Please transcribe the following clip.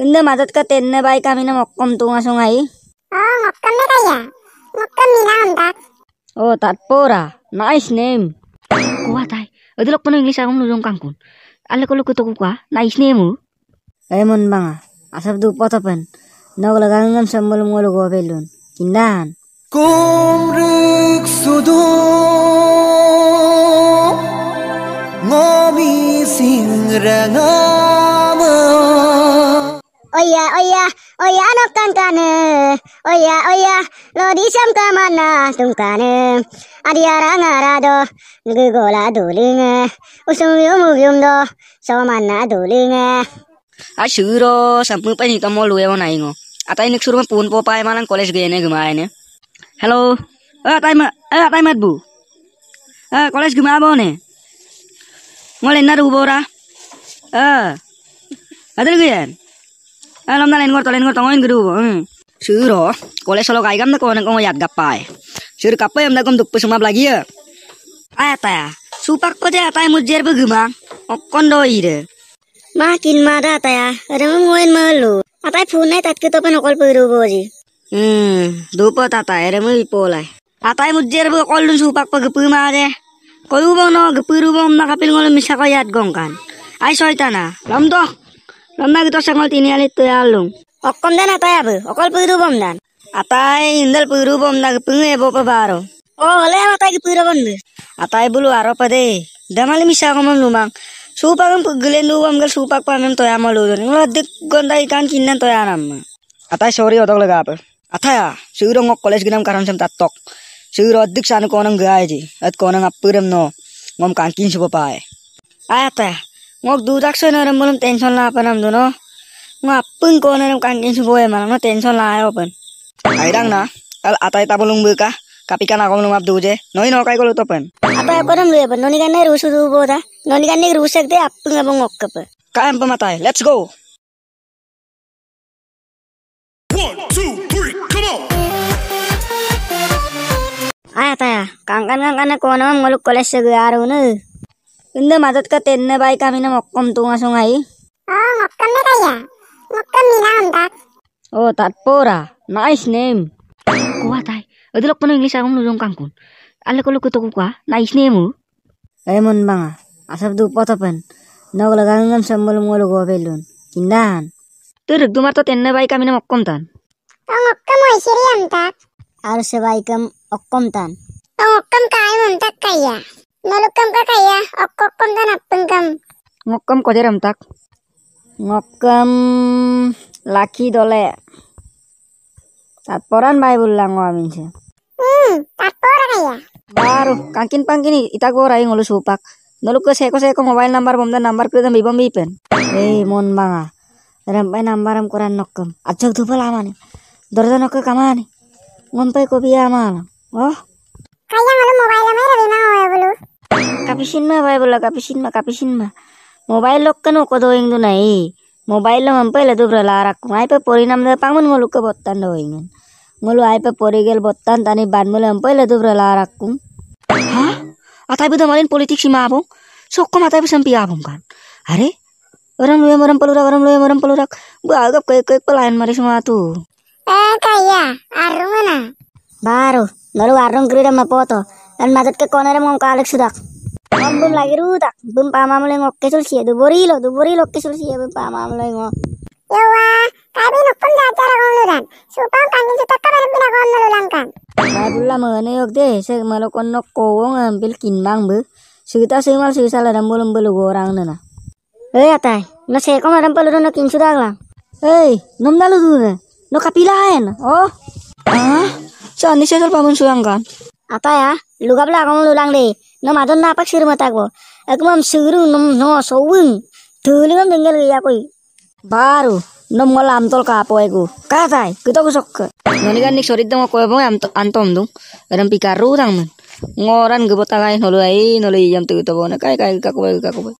Indah madat ke tenne na bay kami na mokkom tunga sungay. Oh, mokkom na kaya. Mokkom ni na Oh, tatpora. Nice name. Kuat tay. Adulok pa no English akong nulong kangkun. Ale ko lukuto kuwa, Nice name mo. Emon eh, mon nga. Asap du potapan. Naglagangam sa mulumulo ko belon. Kindahan. Kumruk sudo Ngomi singrangan Oh oh ya, ya, oh ya, anak tangkane oh ya, lo di disam kamana tungkane Adiara ngarado nugu gola dulinge Usung yum yum do mana dulinge Asuro sampung pani lu luwe ona ingo Atai nik suruh pun popai malang college gene ya? Hello eh, Atai ma eh, atai mat bu eh Ah college gemabone Ngolena rubora eh, Ada lagi ya? lam na to gorto len gorto ngoin gedu hmm. Suro, oh. kole solo kai gam kan na ko nang ko gapai. Suro kapai am na kom duk pesumap lagi ya. Ayata, supak ko ja tai mujer begema. Okon doi de. Makin mada taya, ada ngoin malu. Atai phone nai tat ke topan okol peru boji. Hmm, dupa tata ere mu ipolai. Atai mujer be kolun supak pegepuma de. Kolu bang no gepiru bang nakapil ngolon misakayat gongkan. Ai soitana, ah. lam doh ronda tosangol ya toyalung okkom dan ya abu okol bom dan atay indal puirubom dag punge ya bopa baru. oh le atay puirubom Atai bulu aro pade damali misa komam lumang Supang gulen duwam gal supak pamem toya maludun ngla dik gonda ikan kinan toya nam atai sorry otak laga apa ataya suro ngok college ginam karam sem tatok suro dik san konang gaji at konang apuram no ngom kankin supa pae ayata Ngok dudak so na belum tension lah apa nam dono. Ngapun ko na ram kangkin suboy malam no tension lah ayo pen. Aidang na al atai tabulung buka kapikan aku belum abdu je. Noi no kai kolo topen. Apa apa nam lu pen. Noni kan ne rusu tu boda. Noni kan ne rusak de apun abang ngok kap. Kaem pematai. Let's go. One, two, three, come on. Ayah taya, kangkan kangkan aku nama muluk kolej segera runu. இந்த මදත් ක තෙන්න බයි කමින මොක්කොම් තුමසුයි ඕ තත් පෝරා nice name කුවතයි ඔදලොක් පන ඉංග්‍රීසි අගම් නුජොන් කංකුන් අල්ලකොලොක තොකුකා නයිස් නේමු එමන් බං අසබ් දු පොතපෙන් නෝගල ගංගම් සම්බල මෝල ගෝබෙල්ලුන් ඉන්දාන් තුරුක් දුමර තොත් එන්න බයි කමින මොක්කොම් තන් තං ඔක්කම ඉසිරියම් තක් අරස බයිකම් ඔක්කොම් තන් තං ඔක්කම් කායම තක් කයියා Nolukam kakaya, na dan appengkam. ko kode tak. Ngokkom laki dole. bay bulang বললাম আমি Hmm, tatpora kaya? baru kangkin পাঙ্কিনি ইতা গো রাই ngolu upak noluk ke seko seko mobile number bomda dan number kredem bibam bipen hei mon ভাঙা rampai number am koran nokkom ajak dhupal amani dorja nokko kamani ngompai kopi amal oh kaya ngalu mobile amai rabi ma hoye oh, ya, Bulu? kapisin ma bai bula kapisin ma kapisin ma mobile lock kan oko doeng nai mobile lo mampai la dobra larak mai pori nam da pangun ngolu ke botan doeng ngolu ai pori gel botan tani ban mulu mampai la dobra larak kung ha atai bida politik si ma abong sok kom atai abong kan are orang luya merem pelurak orang luya merem pelurak bu agap kek kek pelayan mari semua tu eh kaya arung baru baru arung kira ma potong dan masuk ke corner mengungkap Alex sudah. belum lagi rutak, belum paham mulai ngok kesul sih, duburi lo, duburi lo kesul sih, bum pama mulai ngok. Ya wah, kami nukun dah cara konduran, supaya kami kita kabar bila konduru langkan. Badulah mengenai yok deh, saya melakukan nok kowong ambil kinbang bu, sekitar semal susah salah dan belum belum orang nana. Eh ya tay, nasi kau madam perlu sudah lah. eh nom dah lu tuh, nok kapilain, oh. Ah, so anissa saya sulpamun apa ya luka belah kamu ulang deh nomadon ada napa sih rumah takbo aku mam suru nom no sowing tuh ini kan tinggal ya koi baru nom ngolam tol ke apa aku katai kita kusok ke ini kan nih sorry dong aku apa antol antol dong ada pikar rutang ngoran gue botak lain nolai nolai jam tuh itu bawa nakai kai kaku kaku